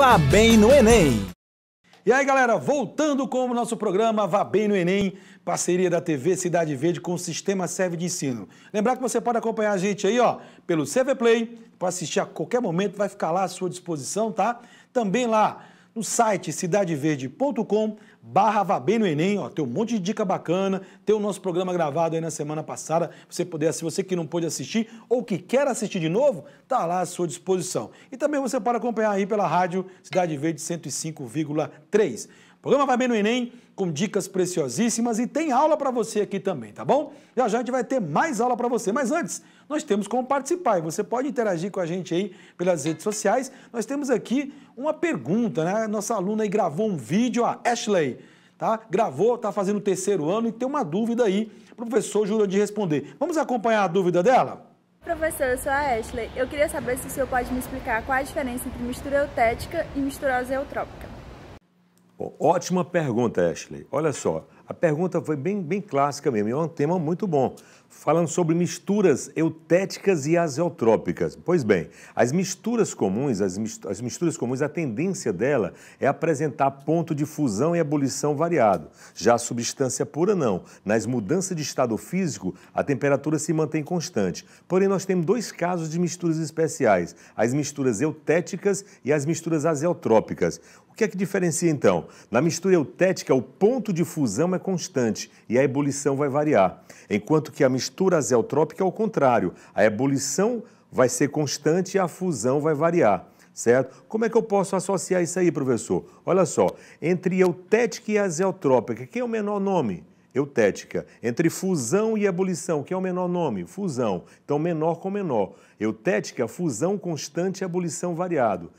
Vá Bem no Enem. E aí, galera, voltando com o nosso programa Vá Bem no Enem, parceria da TV Cidade Verde com o Sistema Serve de Ensino. Lembrar que você pode acompanhar a gente aí, ó, pelo CV Play, para assistir a qualquer momento, vai ficar lá à sua disposição, tá? Também lá no site cidadeverde.com barra Vá Bem no Enem, ó, tem um monte de dica bacana, tem o nosso programa gravado aí na semana passada, você poder, se você que não pôde assistir ou que quer assistir de novo, tá lá à sua disposição. E também você pode acompanhar aí pela rádio Cidade Verde 105,3. O programa Vai Bem no Enem, com dicas preciosíssimas e tem aula para você aqui também, tá bom? Já já a gente vai ter mais aula para você, mas antes, nós temos como participar e você pode interagir com a gente aí pelas redes sociais. Nós temos aqui uma pergunta, né? Nossa aluna aí gravou um vídeo, a Ashley, tá? Gravou, tá fazendo o terceiro ano e tem uma dúvida aí, o professor jura de responder. Vamos acompanhar a dúvida dela? Professor, eu sou a Ashley. Eu queria saber se o senhor pode me explicar qual a diferença entre mistura eutética e mistura azeotrópica. Bom, ótima pergunta, Ashley. Olha só, a pergunta foi bem, bem clássica mesmo, e é um tema muito bom. Falando sobre misturas eutéticas e azeotrópicas. Pois bem, as misturas comuns, as, misturas comuns, a tendência dela é apresentar ponto de fusão e ebulição variado. Já a substância pura, não. Nas mudanças de estado físico, a temperatura se mantém constante. Porém, nós temos dois casos de misturas especiais: as misturas eutéticas e as misturas azeotrópicas que é que diferencia então? Na mistura eutética, o ponto de fusão é constante e a ebulição vai variar, enquanto que a mistura azeotrópica é o contrário. A ebulição vai ser constante e a fusão vai variar, certo? Como é que eu posso associar isso aí, professor? Olha só, entre eutética e azeotrópica, quem é o menor nome? Eutética. Entre fusão e ebulição, que é o menor nome? Fusão. Então, menor com menor. Eutética, fusão constante e ebulição variado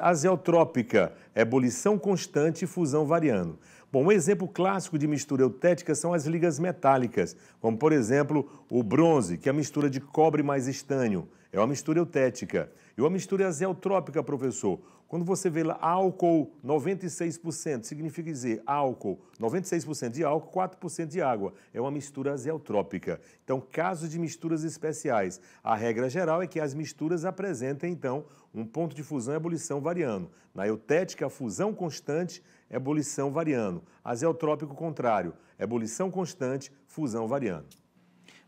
azeotrópica, ebulição constante e fusão variando. Bom, um exemplo clássico de mistura eutética são as ligas metálicas, como por exemplo o bronze, que é a mistura de cobre mais estânio, é uma mistura eutética. E uma mistura azeotrópica, professor, quando você vê lá álcool 96%, significa dizer álcool, 96% de álcool, 4% de água. É uma mistura azeotrópica. Então, caso de misturas especiais, a regra geral é que as misturas apresentem, então, um ponto de fusão e ebulição variando. Na eutética, fusão constante, ebulição variando. Azeotrópico, contrário, ebulição constante, fusão variando.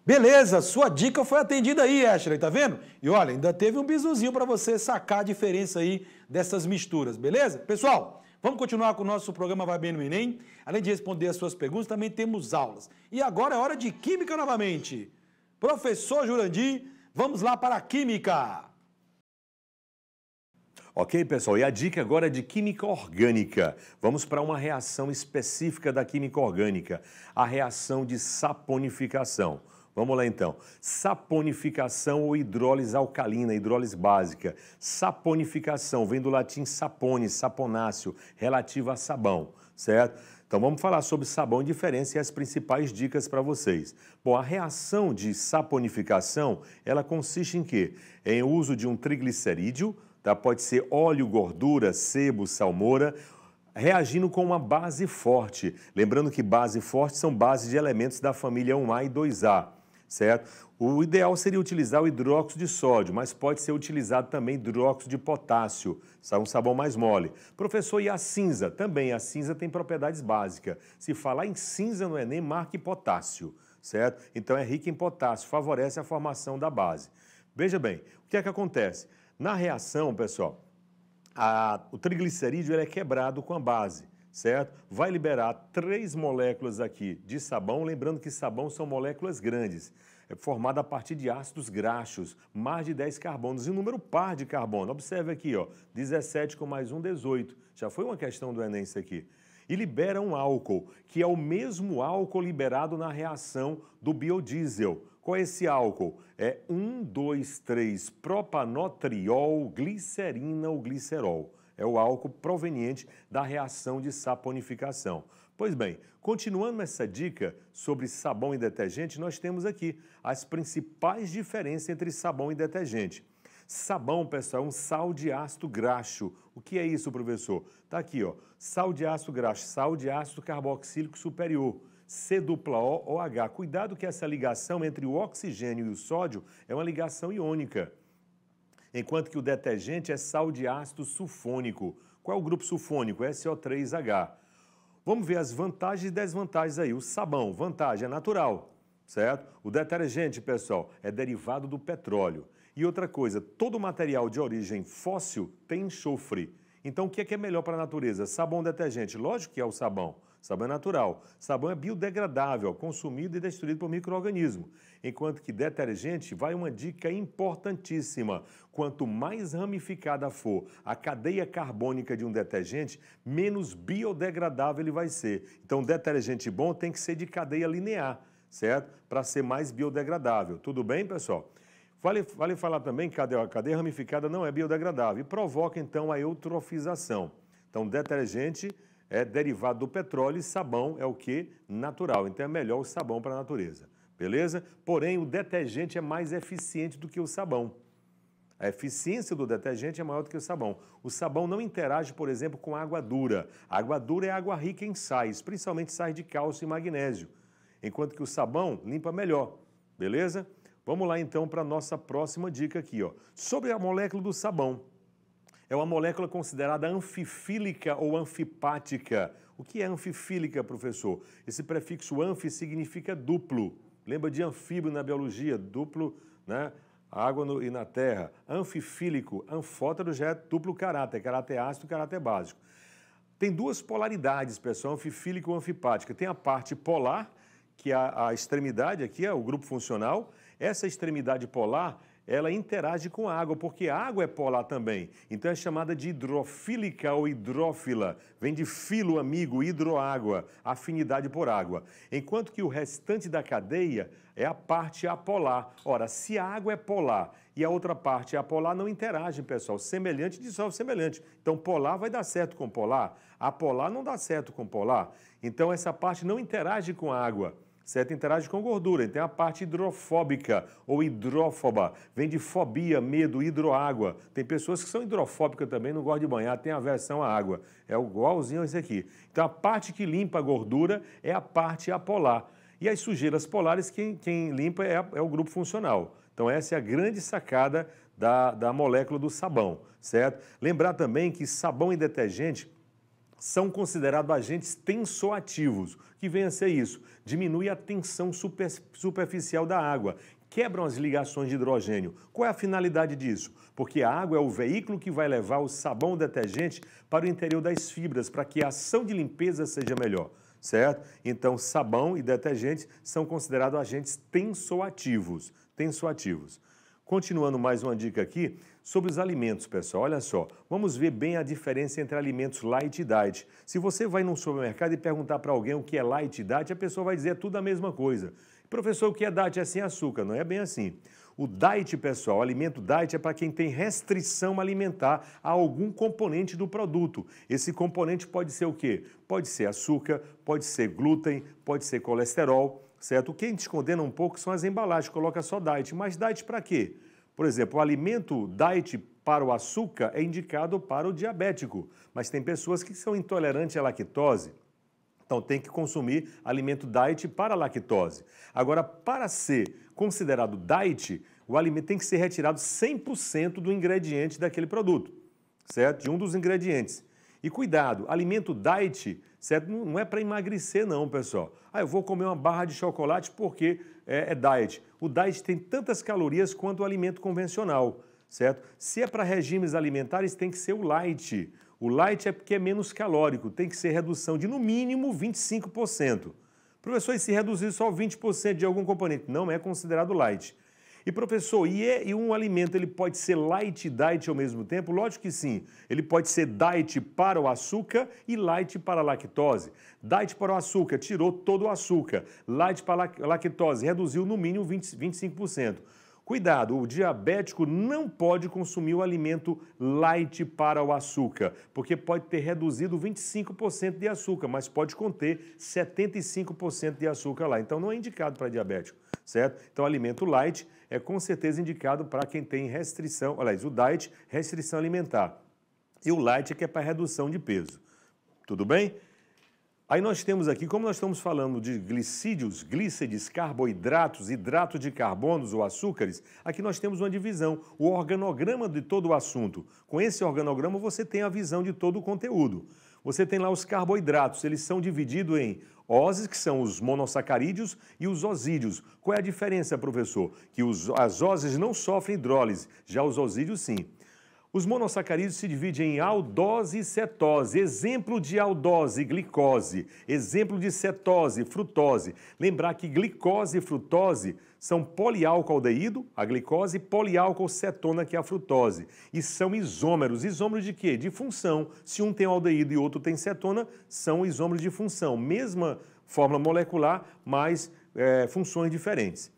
Beleza, sua dica foi atendida aí, Ashley, tá vendo? E olha, ainda teve um bizuzinho para você sacar a diferença aí dessas misturas, beleza? Pessoal, vamos continuar com o nosso programa Vai Bem no Enem. Além de responder as suas perguntas, também temos aulas. E agora é hora de Química novamente. Professor Jurandir, vamos lá para a Química. Ok, pessoal? E a dica agora é de química orgânica. Vamos para uma reação específica da química orgânica, a reação de saponificação. Vamos lá então. Saponificação ou hidrólise alcalina, hidrólise básica. Saponificação vem do latim sapone, saponáceo, relativa a sabão, certo? Então vamos falar sobre sabão e diferença e as principais dicas para vocês. Bom, a reação de saponificação, ela consiste em quê? Em uso de um triglicerídeo, tá? Pode ser óleo, gordura, sebo, salmoura, reagindo com uma base forte. Lembrando que base forte são bases de elementos da família 1A e 2A certo? O ideal seria utilizar o hidróxido de sódio, mas pode ser utilizado também hidróxido de potássio, um sabão mais mole. Professor, e a cinza? Também a cinza tem propriedades básicas. Se falar em cinza no Enem, é marque potássio, certo? Então é rica em potássio, favorece a formação da base. Veja bem, o que é que acontece? Na reação, pessoal, a, o triglicerídeo é quebrado com a base certo? Vai liberar três moléculas aqui de sabão, lembrando que sabão são moléculas grandes, é formada a partir de ácidos graxos, mais de 10 carbonos e um número par de carbono. Observe aqui, ó, 17 com mais um, 18. Já foi uma questão do Enem isso aqui. E libera um álcool, que é o mesmo álcool liberado na reação do biodiesel. Qual é esse álcool? É 3 propanotriol, glicerina ou glicerol é o álcool proveniente da reação de saponificação. Pois bem, continuando essa dica sobre sabão e detergente, nós temos aqui as principais diferenças entre sabão e detergente. Sabão, pessoal, é um sal de ácido graxo. O que é isso, professor? Tá aqui, ó. Sal de ácido graxo, sal de ácido carboxílico superior. C-OH. O Cuidado que essa ligação entre o oxigênio e o sódio é uma ligação iônica enquanto que o detergente é sal de ácido sulfônico. Qual é o grupo sulfônico? SO3H. Vamos ver as vantagens e desvantagens aí. O sabão, vantagem é natural, certo? O detergente, pessoal, é derivado do petróleo. E outra coisa, todo material de origem fóssil tem enxofre. Então, o que é, que é melhor para a natureza? Sabão ou detergente? Lógico que é o sabão. Sabão é natural. Sabão é biodegradável, consumido e destruído por microorganismo. Enquanto que detergente vai uma dica importantíssima. Quanto mais ramificada for a cadeia carbônica de um detergente, menos biodegradável ele vai ser. Então, detergente bom tem que ser de cadeia linear, certo? Para ser mais biodegradável. Tudo bem, pessoal? Vale, vale falar também que a cadeia ramificada não é biodegradável e provoca então a eutrofização. Então, detergente é derivado do petróleo e sabão é o que? Natural. Então é melhor o sabão para a natureza. Beleza? Porém, o detergente é mais eficiente do que o sabão. A eficiência do detergente é maior do que o sabão. O sabão não interage, por exemplo, com água dura. A água dura é água rica em sais, principalmente sais de cálcio e magnésio, enquanto que o sabão limpa melhor. Beleza? Vamos lá então para a nossa próxima dica aqui, ó. Sobre a molécula do sabão é uma molécula considerada anfifílica ou anfipática. O que é anfifílica, professor? Esse prefixo anfi significa duplo. Lembra de anfíbio na biologia, duplo, né? Água no, e na terra. Anfifílico, anfótero já é duplo caráter, caráter ácido e caráter básico. Tem duas polaridades, pessoal, anfifílica ou anfipática. Tem a parte polar, que é a, a extremidade aqui, é o grupo funcional. Essa extremidade polar ela interage com a água, porque a água é polar também. Então é chamada de hidrofílica ou hidrófila. Vem de filo amigo, hidroágua, afinidade por água. Enquanto que o restante da cadeia é a parte apolar. Ora, se a água é polar e a outra parte é apolar, não interagem, pessoal. Semelhante dissolve semelhante. Então polar vai dar certo com polar, apolar não dá certo com polar. Então essa parte não interage com a água certo é interage com gordura, tem então é a parte hidrofóbica ou hidrófoba. Vem de fobia, medo, hidroágua. Tem pessoas que são hidrofóbicas também, não gostam de banhar, tem aversão à água. É igualzinho a esse aqui. Então a parte que limpa a gordura é a parte apolar. E as sujeiras polares, quem, quem limpa é, é o grupo funcional. Então essa é a grande sacada da, da molécula do sabão, certo? Lembrar também que sabão e detergente são considerados agentes tensoativos. O que vem a ser isso? Diminui a tensão super, superficial da água, quebram as ligações de hidrogênio. Qual é a finalidade disso? Porque a água é o veículo que vai levar o sabão o detergente para o interior das fibras, para que a ação de limpeza seja melhor certo? Então, sabão e detergente são considerados agentes tensoativos. Tensoativos. Continuando mais uma dica aqui sobre os alimentos, pessoal. Olha só, vamos ver bem a diferença entre alimentos light e diet. Se você vai num supermercado e perguntar para alguém o que é light e diet, a pessoa vai dizer é tudo a mesma coisa. Professor, o que é diet? É sem açúcar, não é bem assim. O diet, pessoal, o alimento diet é para quem tem restrição alimentar a algum componente do produto. Esse componente pode ser o quê? Pode ser açúcar, pode ser glúten, pode ser colesterol certo? O que a gente condena um pouco são as embalagens, coloca só diet. Mas diet para quê? Por exemplo, o alimento diet para o açúcar é indicado para o diabético, mas tem pessoas que são intolerantes à lactose. Então tem que consumir alimento diet para a lactose. Agora, para ser considerado diet, o alimento tem que ser retirado 100% do ingrediente daquele produto, certo? De um dos ingredientes. E cuidado, alimento diet certo? Não é para emagrecer, não, pessoal. Ah, eu vou comer uma barra de chocolate porque é, é diet. O diet tem tantas calorias quanto o alimento convencional, certo? Se é para regimes alimentares, tem que ser o light. O light é porque é menos calórico, tem que ser redução de no mínimo 25%. Professor, e se reduzir só 20% de algum componente? Não é considerado light. E professor, e, é, e, um alimento ele pode ser light e diet ao mesmo tempo? Lógico que sim. Ele pode ser diet para o açúcar e light para a lactose. Diet para o açúcar tirou todo o açúcar. Light para a lactose reduziu no mínimo 20, 25%. Cuidado, o diabético não pode consumir o alimento light para o açúcar, porque pode ter reduzido 25% de açúcar, mas pode conter 75% de açúcar lá. Então não é indicado para diabético, certo? Então alimento light é com certeza indicado para quem tem restrição, aliás, o diet, restrição alimentar. E o light é que é para redução de peso. Tudo bem? Aí nós temos aqui, como nós estamos falando de glicídios, glícides, carboidratos, hidrato de carbonos ou açúcares, aqui nós temos uma divisão, o organograma de todo o assunto. Com esse organograma você tem a visão de todo o conteúdo. Você tem lá os carboidratos, eles são divididos em oses, que são os monossacarídeos, e os osídeos. Qual é a diferença, professor? Que os, as oses não sofrem hidrólise, já os osídeos sim. Os monossacarídeos se dividem em aldose e cetose. Exemplo de aldose, glicose. Exemplo de cetose, frutose. Lembrar que glicose e frutose são polialcoaldeído, a glicose, e cetona que é a frutose. E são isômeros. Isômeros de quê? De função. Se um tem aldeído e outro tem cetona, são isômeros de função. Mesma fórmula molecular, mas é, funções diferentes.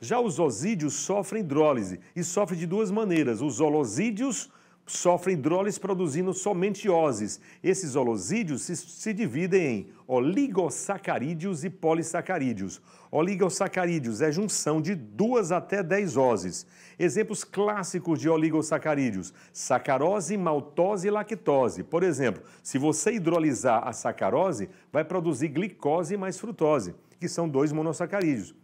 Já os osídeos sofrem hidrólise e sofrem de duas maneiras. Os olosídeos sofrem hidrólise produzindo somente oses. Esses olosídeos se, se, dividem em oligosacarídeos e polissacarídeos. Oligosacarídeos é junção de duas até dez oses. Exemplos clássicos de oligosacarídeos: sacarose, maltose e lactose. Por exemplo, se você hidrolisar a sacarose, vai produzir glicose mais frutose, que são dois monossacarídeos.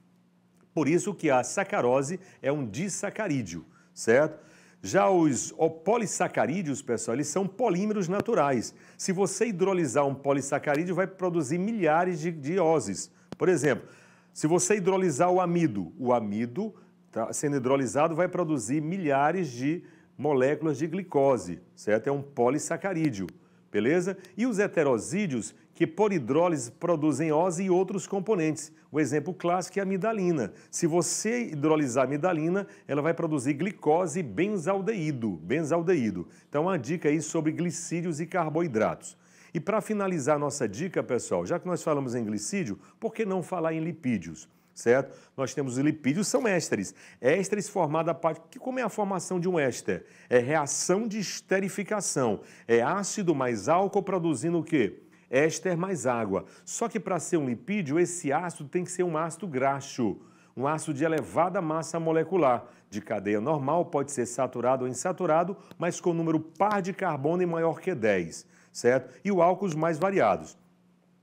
Por isso que a sacarose é um disacarídeo, certo? Já os polissacarídeos, pessoal, eles são polímeros naturais. Se você hidrolisar um polissacarídeo, vai produzir milhares de, dioses. Por exemplo, se você hidrolisar o amido, o amido, tá, sendo hidrolisado, vai produzir milhares de moléculas de glicose, certo? É um polissacarídeo beleza? E os heterosídeos, que por hidrólise produzem ose e outros componentes. O exemplo clássico é a amidalina. Se você hidrolisar a amidalina, ela vai produzir glicose e benzaldeído, benzaldeído. Então, uma dica aí sobre glicídios e carboidratos. E para finalizar nossa dica, pessoal, já que nós falamos em glicídio, por que não falar em lipídios? certo? Nós temos os lipídios, são ésteres. Ésteres formados a partir... Que, como é a formação de um éster? É reação de esterificação. É ácido mais álcool produzindo o quê? Éster mais água. Só que para ser um lipídio, esse ácido tem que ser um ácido graxo, um ácido de elevada massa molecular. De cadeia normal, pode ser saturado ou insaturado, mas com número par de carbono e maior que 10, certo? E o álcool os mais variados.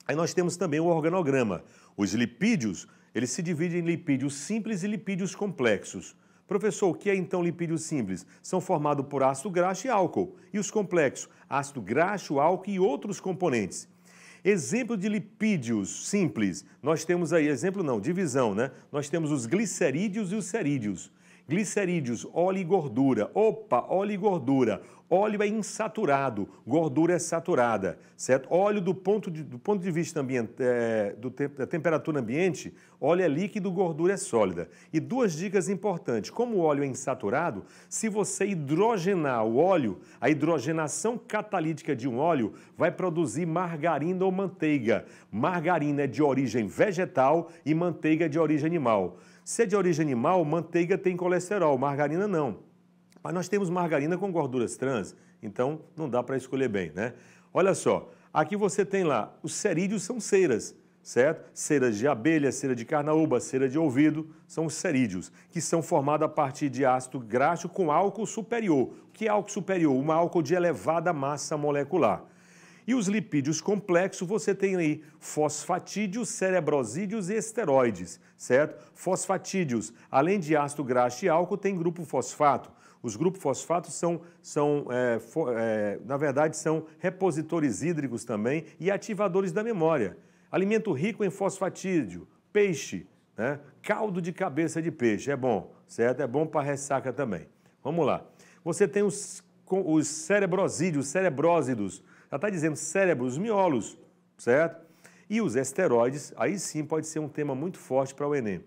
Aí nós temos também o organograma. Os lipídios ele se divide em lipídios simples e lipídios complexos. Professor, o que é então lipídio simples? São formados por ácido graxo e álcool. E os complexos? Ácido graxo, álcool e outros componentes. Exemplo de lipídios simples. Nós temos aí, exemplo não, divisão, né? Nós temos os glicerídeos e os cerídeos. Glicerídeos, óleo e gordura. Opa, óleo e gordura. Óleo é insaturado, gordura é saturada, certo? Óleo, do ponto de, do ponto de vista ambiente, é, do te, da temperatura ambiente, óleo é líquido, gordura é sólida. E duas dicas importantes. Como o óleo é insaturado, se você hidrogenar o óleo, a hidrogenação catalítica de um óleo vai produzir margarina ou manteiga. Margarina é de origem vegetal e manteiga é de origem animal. Se é de origem animal, manteiga tem colesterol, margarina não. Mas nós temos margarina com gorduras trans, então não dá para escolher bem, né? Olha só, aqui você tem lá, os cerídeos são ceras, certo? Ceras de abelha, cera de carnaúba, cera de ouvido, são os cerídeos, que são formados a partir de ácido graxo com álcool superior. O que é álcool superior? Um álcool de elevada massa molecular. E os lipídios complexos, você tem aí fosfatídeos, cerebrosídeos e esteroides, certo? Fosfatídeos, além de ácido graxo e álcool, tem grupo fosfato. Os grupos fosfatos são, são é, for, é, na verdade, são repositores hídricos também e ativadores da memória. Alimento rico em fosfatídeo, peixe, né? caldo de cabeça de peixe, é bom, certo? É bom para ressaca também. Vamos lá. Você tem os, os cerebrosídeos, cerebrósidos, já está dizendo cérebros miolos, certo? E os esteroides, aí sim pode ser um tema muito forte para o Enem.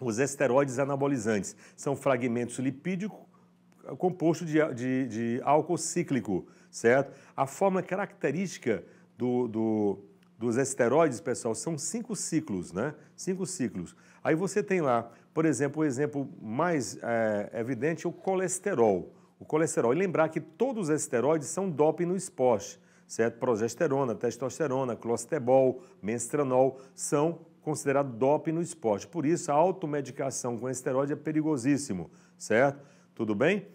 Os esteroides anabolizantes são fragmentos lipídicos composto de, de, de, álcool cíclico, certo? A forma característica do, do, dos esteroides, pessoal, são cinco ciclos, né? Cinco ciclos. Aí você tem lá, por exemplo, o exemplo mais é, evidente é o colesterol. O colesterol. E lembrar que todos os esteroides são doping no esporte, certo? Progesterona, testosterona, clostebol, menstranol são considerados doping no esporte. Por isso, a automedicação com esteroide é perigosíssimo, certo? Tudo bem?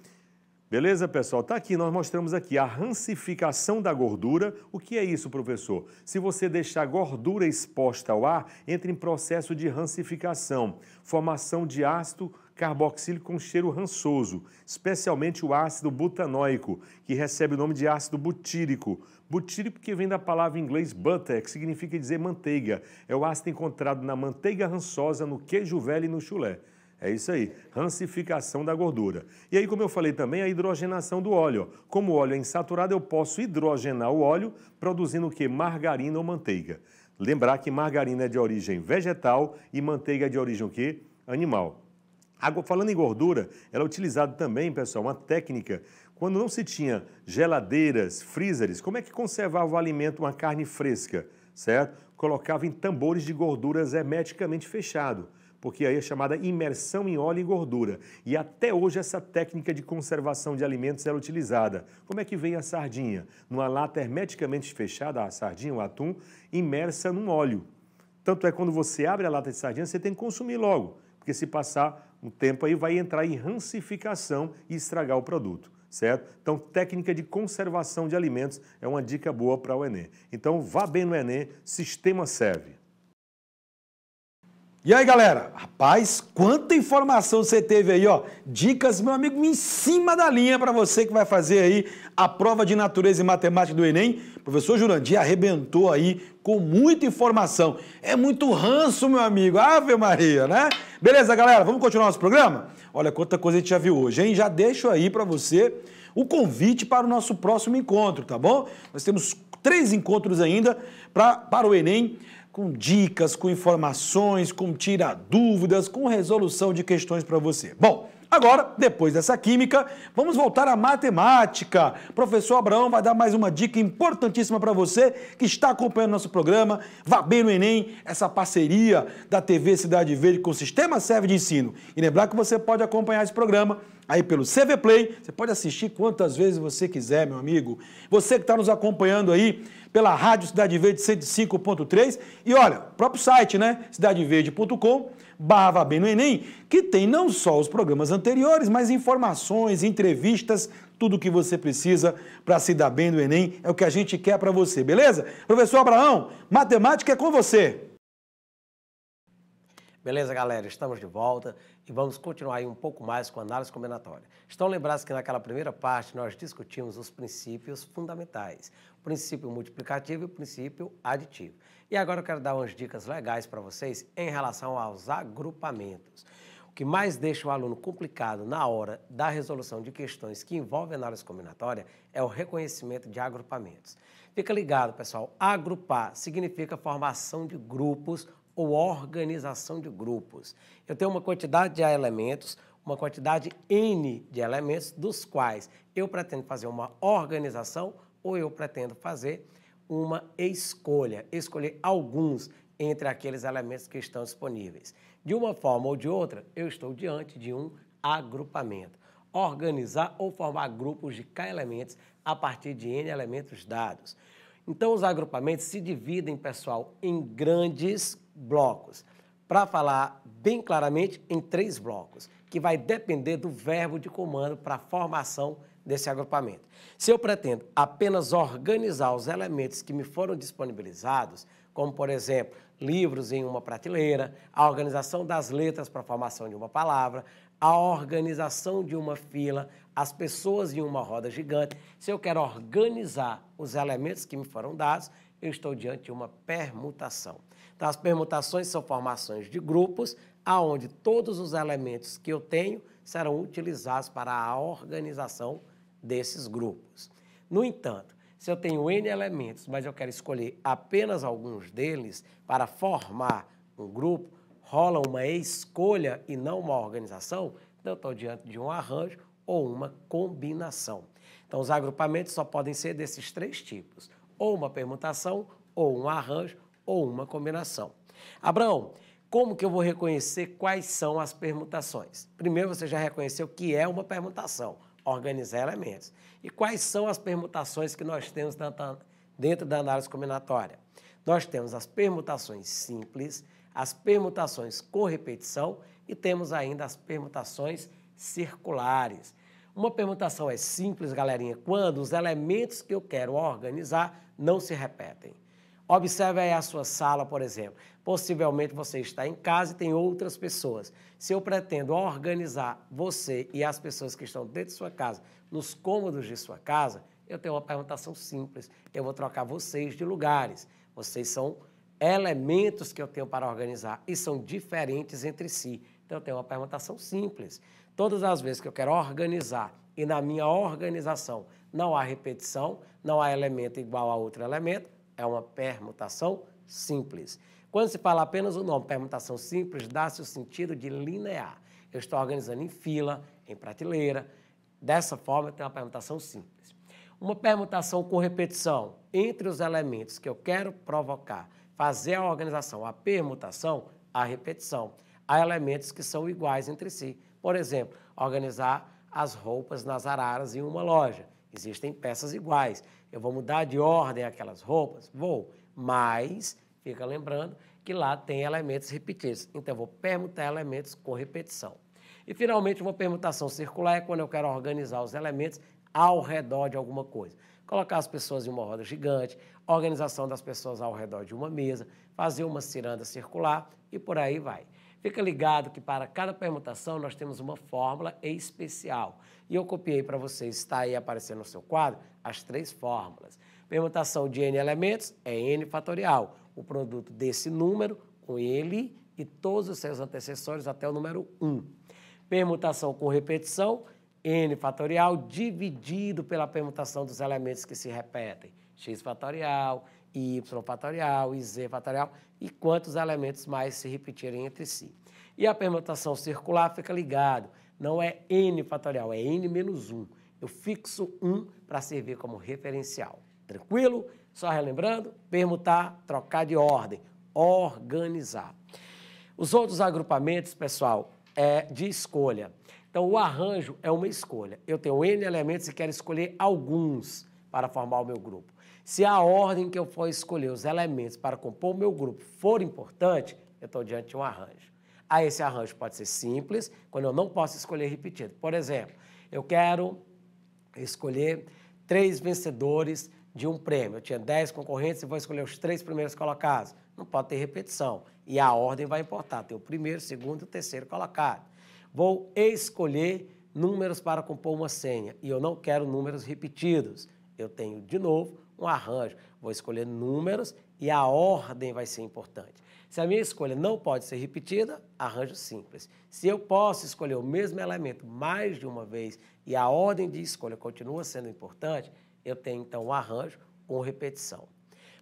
Beleza, pessoal? Tá aqui, nós mostramos aqui a rancificação da gordura. O que é isso, professor? Se você deixar a gordura exposta ao ar, entra em processo de rancificação, formação de ácido carboxílico com cheiro rançoso, especialmente o ácido butanoico, que recebe o nome de ácido butírico. Butírico que vem da palavra em inglês butter, que significa dizer manteiga. É o ácido encontrado na manteiga rançosa, no queijo velho e no chulé. É isso aí, rancificação da gordura. E aí, como eu falei também, a hidrogenação do óleo. Como o óleo é insaturado, eu posso hidrogenar o óleo, produzindo o que? Margarina ou manteiga. Lembrar que margarina é de origem vegetal e manteiga é de origem o quê? Animal. Agora, falando em gordura, ela é utilizada também, pessoal, uma técnica. Quando não se tinha geladeiras, freezers, como é que conservava o alimento, uma carne fresca, certo? Colocava em tambores de gorduras hermeticamente fechado porque aí é chamada imersão em óleo e gordura. E até hoje essa técnica de conservação de alimentos é utilizada. Como é que vem a sardinha? Numa lata hermeticamente fechada, a sardinha, o atum, imersa num óleo. Tanto é quando você abre a lata de sardinha, você tem que consumir logo, porque se passar um tempo aí vai entrar em rancificação e estragar o produto certo? Então, técnica de conservação de alimentos é uma dica boa para o Enem. Então, vá bem no Enem, sistema serve. E aí, galera? Rapaz, quanta informação você teve aí, ó. Dicas, meu amigo, em cima da linha para você que vai fazer aí a prova de natureza e matemática do Enem. O professor Jurandir arrebentou aí com muita informação. É muito ranço, meu amigo. Ave Maria, né? Beleza, galera? Vamos continuar nosso programa? Olha quanta coisa a gente já viu hoje, hein? Já deixo aí para você o convite para o nosso próximo encontro, tá bom? Nós temos três encontros ainda pra, para o Enem com dicas, com informações, com tira dúvidas, com resolução de questões para você. Bom, Agora, depois dessa química, vamos voltar à matemática. O professor Abraão vai dar mais uma dica importantíssima para você que está acompanhando nosso programa. Vá bem no Enem, essa parceria da TV Cidade Verde com o Sistema Serve de Ensino. E lembrar que você pode acompanhar esse programa aí pelo CV Play. Você pode assistir quantas vezes você quiser, meu amigo. Você que está nos acompanhando aí pela Rádio Cidade Verde 105.3 e olha, próprio site, né? cidadeverde.com barra bem no Enem, que tem não só os programas anteriores, mas informações, entrevistas, tudo o que você precisa para se dar bem no Enem, é o que a gente quer para você, beleza? Professor Abraão, matemática é com você. Beleza, galera? Estamos de volta e vamos continuar aí um pouco mais com a análise combinatória. Estão lembrados que naquela primeira parte nós discutimos os princípios fundamentais, o princípio multiplicativo e o princípio aditivo. E agora eu quero dar umas dicas legais para vocês em relação aos agrupamentos. O que mais deixa o aluno complicado na hora da resolução de questões que envolvem análise combinatória é o reconhecimento de agrupamentos. Fica ligado, pessoal. Agrupar significa formação de grupos ou organização de grupos. Eu tenho uma quantidade de elementos, uma quantidade N de elementos, dos quais eu pretendo fazer uma organização ou eu pretendo fazer uma escolha, escolher alguns entre aqueles elementos que estão disponíveis. De uma forma ou de outra, eu estou diante de um agrupamento. Organizar ou formar grupos de K elementos a partir de N elementos dados. Então, os agrupamentos se dividem, pessoal, em grandes blocos. Para falar bem claramente, em três blocos, que vai depender do verbo de comando para a formação desse agrupamento. Se eu pretendo apenas organizar os elementos que me foram disponibilizados, como, por exemplo, livros em uma prateleira, a organização das letras para a formação de uma palavra, a organização de uma fila, as pessoas em uma roda gigante. Se eu quero organizar os elementos que me foram dados, eu estou diante de uma permutação. Então, as permutações são formações de grupos, aonde todos os elementos que eu tenho serão utilizados para a organização desses grupos. No entanto, se eu tenho N elementos, mas eu quero escolher apenas alguns deles para formar um grupo, rola uma escolha e não uma organização, então eu estou diante de um arranjo ou uma combinação. Então, os agrupamentos só podem ser desses três tipos: ou uma permutação, ou um arranjo, ou uma combinação. Abraão, como que eu vou reconhecer quais são as permutações? Primeiro, você já reconheceu que é uma permutação, organizar elementos. E quais são as permutações que nós temos dentro da análise combinatória? Nós temos as permutações simples, as permutações com repetição e temos ainda as permutações circulares. Uma permutação é simples, galerinha, quando os elementos que eu quero organizar não se repetem. Observe aí a sua sala, por exemplo. Possivelmente você está em casa e tem outras pessoas. Se eu pretendo organizar você e as pessoas que estão dentro de sua casa, nos cômodos de sua casa, eu tenho uma perguntação simples. Eu vou trocar vocês de lugares. Vocês são elementos que eu tenho para organizar e são diferentes entre si. Então eu tenho uma perguntação simples. Todas as vezes que eu quero organizar e na minha organização não há repetição, não há elemento igual a outro elemento, é uma permutação simples. Quando se fala apenas o nome permutação simples, dá-se o sentido de linear. Eu estou organizando em fila, em prateleira. Dessa forma, eu tenho uma permutação simples. Uma permutação com repetição entre os elementos que eu quero provocar, fazer a organização, a permutação, a repetição. Há elementos que são iguais entre si. Por exemplo, organizar as roupas nas araras em uma loja. Existem peças iguais eu vou mudar de ordem aquelas roupas? Vou, mas fica lembrando que lá tem elementos repetidos. Então, eu vou permutar elementos com repetição. E, finalmente, uma permutação circular é quando eu quero organizar os elementos ao redor de alguma coisa. Colocar as pessoas em uma roda gigante, organização das pessoas ao redor de uma mesa, fazer uma ciranda circular e por aí vai. Fica ligado que para cada permutação nós temos uma fórmula especial. E eu copiei para vocês, está aí aparecendo no seu quadro, as três fórmulas. Permutação de n elementos é n fatorial. O produto desse número com ele e todos os seus antecessores até o número 1. Permutação com repetição, n fatorial dividido pela permutação dos elementos que se repetem. x fatorial, y fatorial, z fatorial e quantos elementos mais se repetirem entre si. E a permutação circular fica ligado, não é n fatorial, é n menos 1. Eu fixo 1 para servir como referencial. Tranquilo? Só relembrando, permutar, trocar de ordem, organizar. Os outros agrupamentos, pessoal, é de escolha. Então, o arranjo é uma escolha. Eu tenho N elementos e quero escolher alguns para formar o meu grupo. Se a ordem que eu for escolher os elementos para compor o meu grupo for importante, eu estou diante de um arranjo. Aí esse arranjo pode ser simples, quando eu não posso escolher repetido. Por exemplo, eu quero escolher três vencedores de um prêmio. Eu tinha dez concorrentes e vou escolher os três primeiros colocados. Não pode ter repetição. E a ordem vai importar. Tem o primeiro, o segundo e o terceiro colocado. Vou escolher números para compor uma senha e eu não quero números repetidos. Eu tenho, de novo, um arranjo. Vou escolher números e a ordem vai ser importante. Se a minha escolha não pode ser repetida, arranjo simples. Se eu posso escolher o mesmo elemento mais de uma vez e a ordem de escolha continua sendo importante, eu tenho então um arranjo com repetição.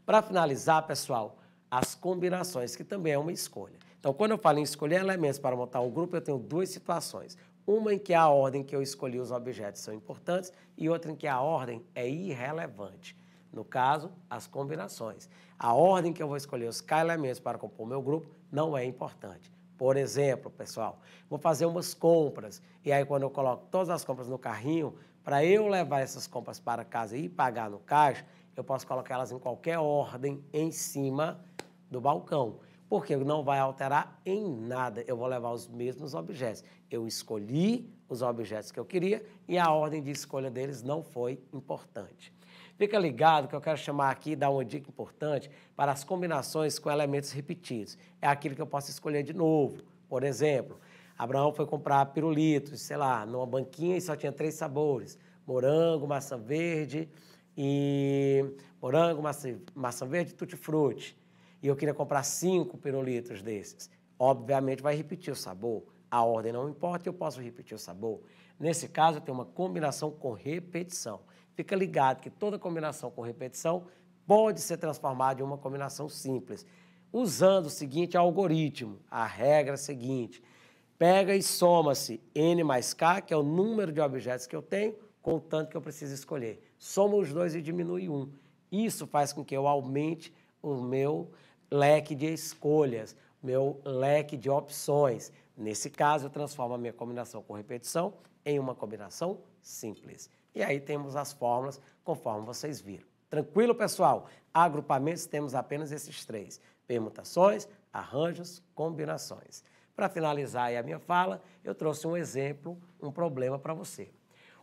Para finalizar, pessoal, as combinações, que também é uma escolha. Então, quando eu falo em escolher elementos para montar um grupo, eu tenho duas situações. Uma em que a ordem que eu escolhi os objetos são importantes e outra em que a ordem é irrelevante. No caso, as combinações. A ordem que eu vou escolher os elementos para compor meu grupo não é importante. Por exemplo, pessoal, vou fazer umas compras e aí quando eu coloco todas as compras no carrinho, para eu levar essas compras para casa e pagar no caixa, eu posso colocá-las em qualquer ordem em cima do balcão, porque não vai alterar em nada. Eu vou levar os mesmos objetos. Eu escolhi os objetos que eu queria e a ordem de escolha deles não foi importante. Fica ligado que eu quero chamar aqui e dar uma dica importante para as combinações com elementos repetidos. É aquilo que eu posso escolher de novo. Por exemplo, Abraão foi comprar pirulitos, sei lá, numa banquinha e só tinha três sabores: morango, maçã verde e morango, maçã, maçã verde, tutti-frutti. E eu queria comprar cinco pirulitos desses. Obviamente vai repetir o sabor. A ordem não importa, eu posso repetir o sabor. Nesse caso, eu tenho uma combinação com repetição. Fica ligado que toda combinação com repetição pode ser transformada em uma combinação simples, usando o seguinte algoritmo, a regra seguinte. Pega e soma-se n mais k, que é o número de objetos que eu tenho, com o tanto que eu preciso escolher. Soma os dois e diminui um. Isso faz com que eu aumente o meu leque de escolhas, meu leque de opções. Nesse caso, eu transformo a minha combinação com repetição em uma combinação simples. E aí temos as fórmulas conforme vocês viram. Tranquilo, pessoal? Agrupamentos temos apenas esses três: permutações, arranjos, combinações. Para finalizar a minha fala, eu trouxe um exemplo, um problema para você.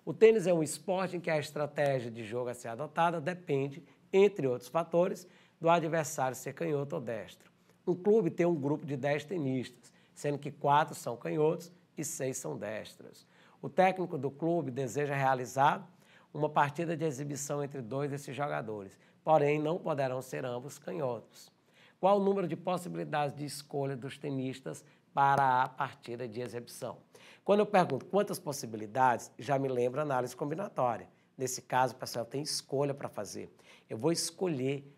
O tênis é um esporte em que a estratégia de jogo a ser adotada depende, entre outros fatores, do adversário ser canhoto ou destro. Um clube tem um grupo de 10 tenistas, sendo que quatro são canhotos e seis são destros. O técnico do clube deseja realizar uma partida de exibição entre dois desses jogadores, porém não poderão ser ambos canhotos. Qual o número de possibilidades de escolha dos tenistas para a partida de exibição? Quando eu pergunto quantas possibilidades, já me lembro análise combinatória. Nesse caso, o pessoal tem escolha para fazer. Eu vou escolher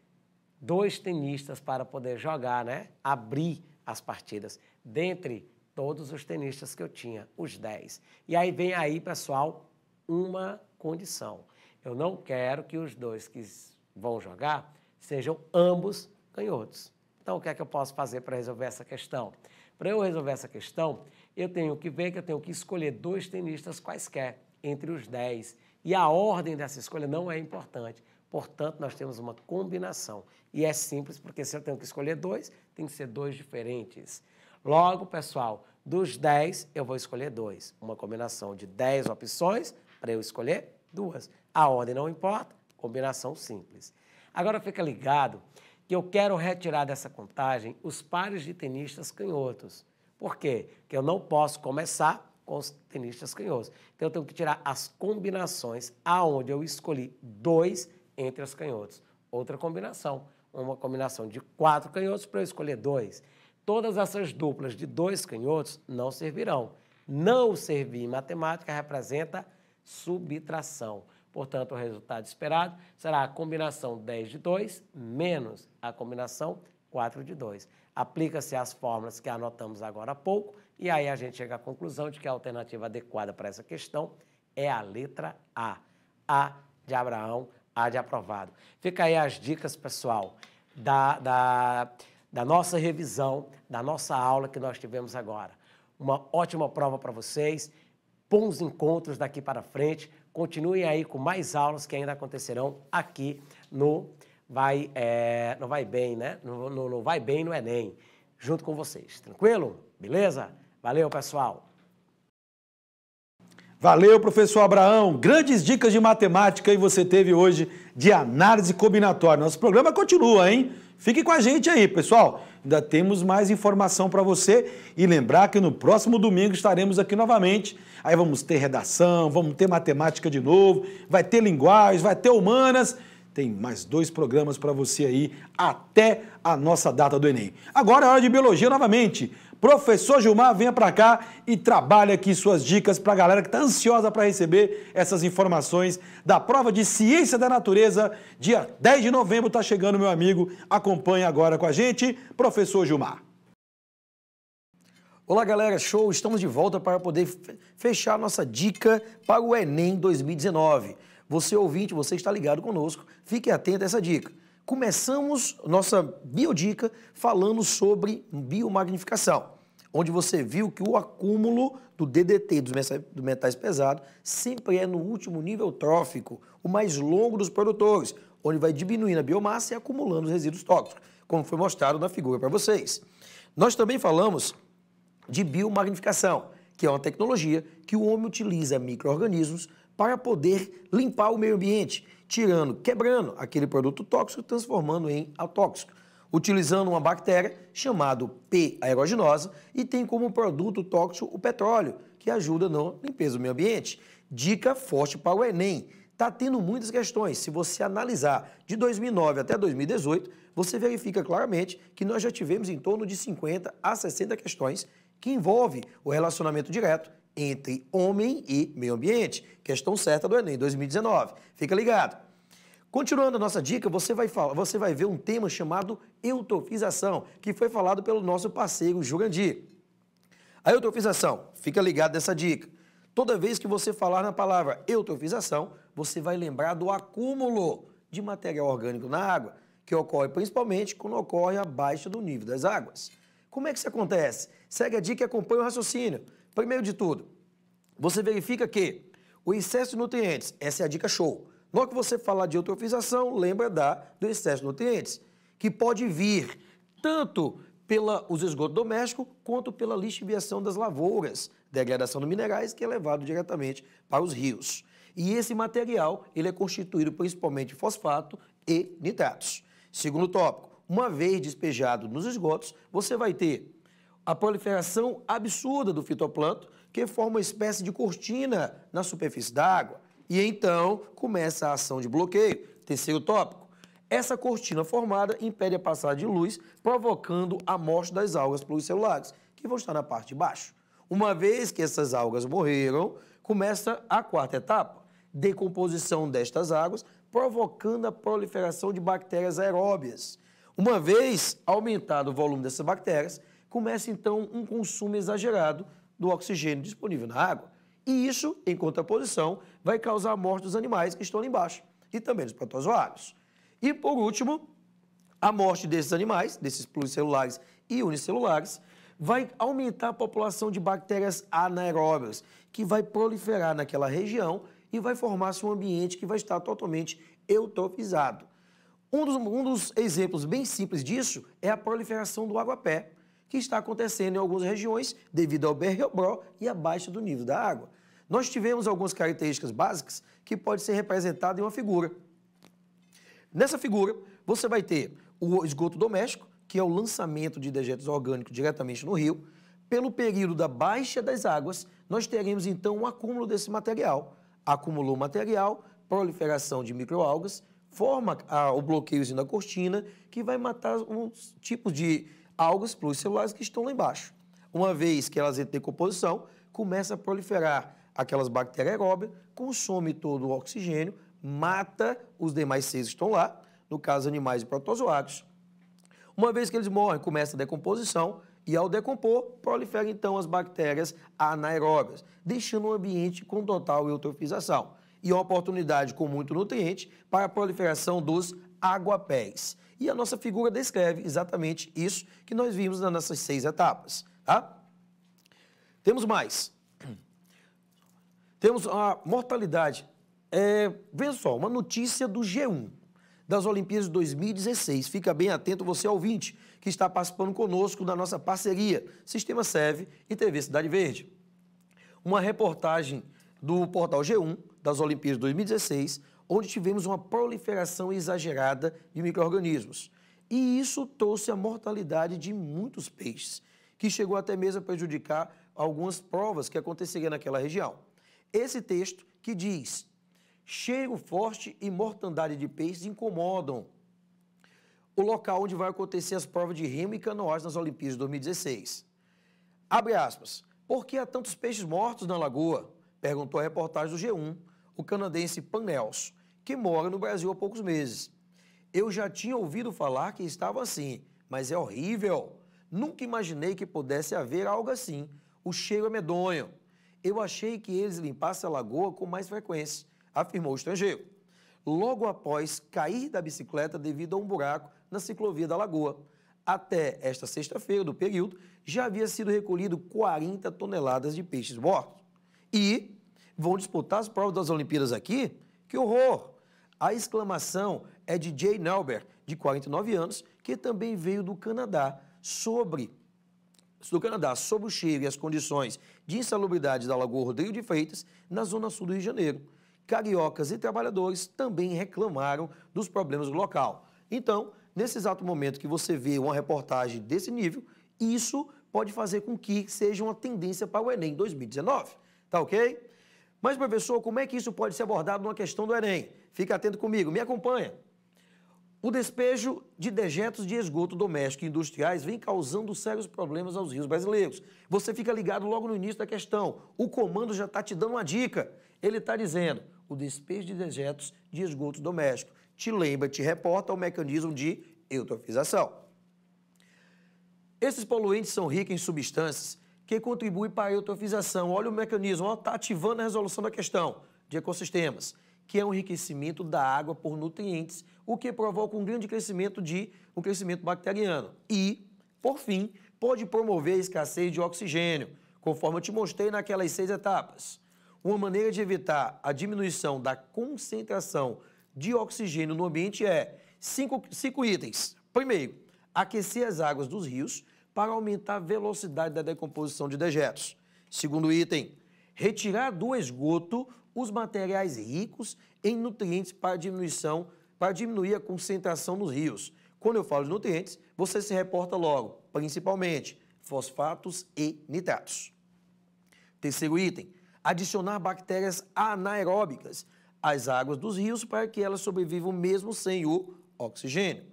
dois tenistas para poder jogar, né? abrir as partidas. Dentre todos os tenistas que eu tinha, os 10. E aí vem aí, pessoal, uma condição. Eu não quero que os dois que vão jogar sejam ambos canhotos. Então, o que é que eu posso fazer para resolver essa questão? Para eu resolver essa questão, eu tenho que ver que eu tenho que escolher dois tenistas quaisquer, entre os 10. E a ordem dessa escolha não é importante. Portanto, nós temos uma combinação. E é simples, porque se eu tenho que escolher dois, tem que ser dois diferentes. Logo, pessoal, dos 10 eu vou escolher dois. Uma combinação de 10 opções para eu escolher duas. A ordem não importa, combinação simples. Agora fica ligado que eu quero retirar dessa contagem os pares de tenistas canhotos. Por quê? Porque eu não posso começar com os tenistas canhotos. Então eu tenho que tirar as combinações aonde eu escolhi dois entre os canhotos. Outra combinação, uma combinação de quatro canhotos para eu escolher dois todas essas duplas de dois canhotos não servirão. Não servir em matemática representa subtração. Portanto, o resultado esperado será a combinação 10 de 2 menos a combinação 4 de 2. Aplica-se as fórmulas que anotamos agora há pouco e aí a gente chega à conclusão de que a alternativa adequada para essa questão é a letra A. A de Abraão, A de aprovado. Fica aí as dicas, pessoal, da, da da nossa revisão, da nossa aula que nós tivemos agora. Uma ótima prova para vocês, bons encontros daqui para frente. Continuem aí com mais aulas que ainda acontecerão aqui no Vai, é, no vai Bem, né? No, no, no Vai Bem no Enem, junto com vocês. Tranquilo? Beleza? Valeu, pessoal! Valeu, professor Abraão. Grandes dicas de matemática e você teve hoje de análise combinatória. Nosso programa continua, hein? Fique com a gente aí, pessoal. Ainda temos mais informação para você e lembrar que no próximo domingo estaremos aqui novamente. Aí vamos ter redação, vamos ter matemática de novo, vai ter linguagens, vai ter humanas. Tem mais dois programas para você aí até a nossa data do Enem. Agora é hora de biologia novamente. Professor Gilmar, venha para cá e trabalha aqui suas dicas para a galera que está ansiosa para receber essas informações da prova de Ciência da Natureza. Dia 10 de novembro está chegando, meu amigo. Acompanhe agora com a gente, professor Gilmar. Olá, galera, show! Estamos de volta para poder fechar nossa dica para o Enem 2019. Você ouvinte, você está ligado conosco, fique atento a essa dica. Começamos nossa biodica falando sobre biomagnificação onde você viu que o acúmulo do DDT, dos metais pesados, sempre é no último nível trófico, o mais longo dos produtores, onde vai diminuindo a biomassa e acumulando os resíduos tóxicos, como foi mostrado na figura para vocês. Nós também falamos de biomagnificação, que é uma tecnologia que o homem utiliza micro-organismos para poder limpar o meio ambiente, tirando, quebrando aquele produto tóxico e transformando em atóxico utilizando uma bactéria chamada P. aeruginosa e tem como produto tóxico o petróleo, que ajuda na limpeza do meio ambiente. Dica forte para o Enem. Está tendo muitas questões. Se você analisar de 2009 até 2018, você verifica claramente que nós já tivemos em torno de 50 a 60 questões que envolvem o relacionamento direto entre homem e meio ambiente. Questão certa do Enem 2019. Fica ligado. Continuando a nossa dica, você vai, falar, você vai ver um tema chamado eutrofização, que foi falado pelo nosso parceiro Jurandir. A eutrofização, fica ligado nessa dica. Toda vez que você falar na palavra eutrofização, você vai lembrar do acúmulo de material orgânico na água, que ocorre principalmente quando ocorre abaixo do nível das águas. Como é que isso acontece? Segue a dica e acompanha o raciocínio. Primeiro de tudo, você verifica que o excesso de nutrientes, essa é a dica show, Logo que você falar de eutrofização, lembra da, do excesso de nutrientes, que pode vir tanto pelos esgotos domésticos quanto pela lixiviação das lavouras, degradação de minerais que é levado diretamente para os rios. E esse material ele é constituído principalmente de fosfato e nitratos. Segundo tópico, uma vez despejado nos esgotos, você vai ter a proliferação absurda do fitoplâncton, que forma uma espécie de cortina na superfície da água. E então começa a ação de bloqueio. Terceiro tópico. Essa cortina formada impede a passagem de luz, provocando a morte das algas pluricelulares, que vão estar na parte de baixo. Uma vez que essas algas morreram, começa a quarta etapa, decomposição destas águas, provocando a proliferação de bactérias aeróbias. Uma vez aumentado o volume dessas bactérias, começa então um consumo exagerado do oxigênio disponível na água. E isso, em contraposição, vai causar a morte dos animais que estão ali embaixo e também dos protozoários. E, por último, a morte desses animais, desses pluricelulares e unicelulares, vai aumentar a população de bactérias anaeróbias, que vai proliferar naquela região e vai formar-se um ambiente que vai estar totalmente eutrofizado. Um dos, um dos exemplos bem simples disso é a proliferação do aguapé que está acontecendo em algumas regiões devido ao berrebró e abaixo do nível da água. Nós tivemos algumas características básicas que pode ser representadas em uma figura. Nessa figura, você vai ter o esgoto doméstico, que é o lançamento de dejetos orgânicos diretamente no rio. Pelo período da baixa das águas, nós teremos então um acúmulo desse material. Acumulou material, proliferação de microalgas, forma a, ah, o bloqueiozinho da cortina, que vai matar uns tipos de algas pluricelulares que estão lá embaixo. Uma vez que elas entram em decomposição, começa a proliferar aquelas bactérias aeróbias, consome todo o oxigênio, mata os demais seres que estão lá, no caso animais e protozoários. Uma vez que eles morrem, começa a decomposição e ao decompor, proliferam então as bactérias anaeróbias, deixando o ambiente com total eutrofização e uma oportunidade com muito nutriente para a proliferação dos aguapés. E a nossa figura descreve exatamente isso que nós vimos nas nossas seis etapas. Tá? Temos mais. Temos a mortalidade. É, veja só, uma notícia do G1 das Olimpíadas de 2016. Fica bem atento você ouvinte que está participando conosco da nossa parceria Sistema SEV e TV Cidade Verde. Uma reportagem do portal G1 das Olimpíadas de 2016 onde tivemos uma proliferação exagerada de micro-organismos. E isso trouxe a mortalidade de muitos peixes, que chegou até mesmo a prejudicar algumas provas que aconteceriam naquela região. Esse texto que diz: cheiro forte e mortandade de peixes incomodam o local onde vai acontecer as provas de remo e canoagem nas Olimpíadas de 2016. Abre aspas. Por que há tantos peixes mortos na lagoa? Perguntou a reportagem do G1, o canadense Panels que mora no Brasil há poucos meses. Eu já tinha ouvido falar que estava assim, mas é horrível. Nunca imaginei que pudesse haver algo assim. O cheiro é medonho. Eu achei que eles limpassem a lagoa com mais frequência, afirmou o estrangeiro. Logo após cair da bicicleta devido a um buraco na ciclovia da lagoa. Até esta sexta-feira do período, já havia sido recolhido 40 toneladas de peixes mortos. E vão disputar as provas das Olimpíadas aqui? Que horror! A exclamação é de Jay Nelber, de 49 anos, que também veio do Canadá, sobre do Canadá sobre o cheiro e as condições de insalubridade da Lagoa Rodrigo de Freitas, na zona sul do Rio de Janeiro. Cariocas e trabalhadores também reclamaram dos problemas do local. Então, nesse exato momento que você vê uma reportagem desse nível, isso pode fazer com que seja uma tendência para o Enem 2019. Tá ok? Mas, professor, como é que isso pode ser abordado numa questão do Enem? Fica atento comigo, me acompanha. O despejo de dejetos de esgoto doméstico e industriais vem causando sérios problemas aos rios brasileiros. Você fica ligado logo no início da questão. O comando já está te dando uma dica. Ele está dizendo: o despejo de dejetos de esgoto doméstico te lembra, te reporta ao mecanismo de eutrofização. Esses poluentes são ricos em substâncias que contribuem para a eutrofização. Olha o mecanismo, está ativando a resolução da questão de ecossistemas que é o enriquecimento da água por nutrientes, o que provoca um grande crescimento de um crescimento bacteriano. E, por fim, pode promover a escassez de oxigênio, conforme eu te mostrei naquelas seis etapas. Uma maneira de evitar a diminuição da concentração de oxigênio no ambiente é cinco, cinco itens. Primeiro, aquecer as águas dos rios para aumentar a velocidade da decomposição de dejetos. Segundo item, retirar do esgoto os materiais ricos em nutrientes para, diminuição, para diminuir a concentração nos rios. Quando eu falo de nutrientes, você se reporta logo, principalmente fosfatos e nitratos. Terceiro item, adicionar bactérias anaeróbicas às águas dos rios para que elas sobrevivam mesmo sem o oxigênio.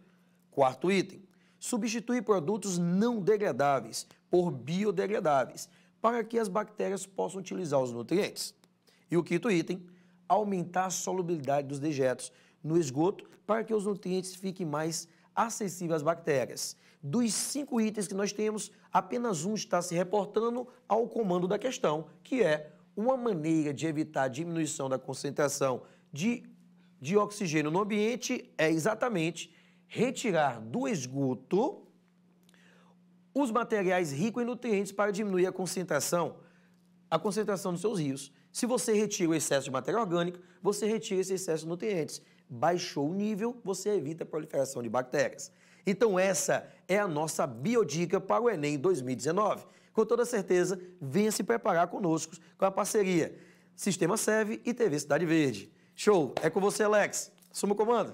Quarto item, substituir produtos não degradáveis por biodegradáveis para que as bactérias possam utilizar os nutrientes. E o quinto item, aumentar a solubilidade dos dejetos no esgoto para que os nutrientes fiquem mais acessíveis às bactérias. Dos cinco itens que nós temos, apenas um está se reportando ao comando da questão, que é uma maneira de evitar a diminuição da concentração de, de oxigênio no ambiente é exatamente retirar do esgoto os materiais ricos em nutrientes para diminuir a concentração, a concentração dos seus rios. Se você retira o excesso de matéria orgânica, você retira esse excesso de nutrientes. Baixou o nível, você evita a proliferação de bactérias. Então essa é a nossa biodica para o Enem 2019. Com toda certeza, venha se preparar conosco com a parceria Sistema Serve e TV Cidade Verde. Show! É com você, Alex. Suma o comando.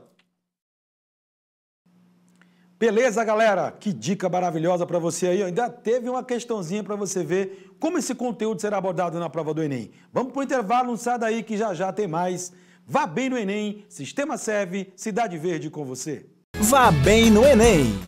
Beleza, galera? Que dica maravilhosa para você aí. Ainda teve uma questãozinha para você ver como esse conteúdo será abordado na prova do Enem. Vamos para o intervalo, não sai daí que já já tem mais. Vá bem no Enem, Sistema Serve, Cidade Verde com você. Vá bem no Enem!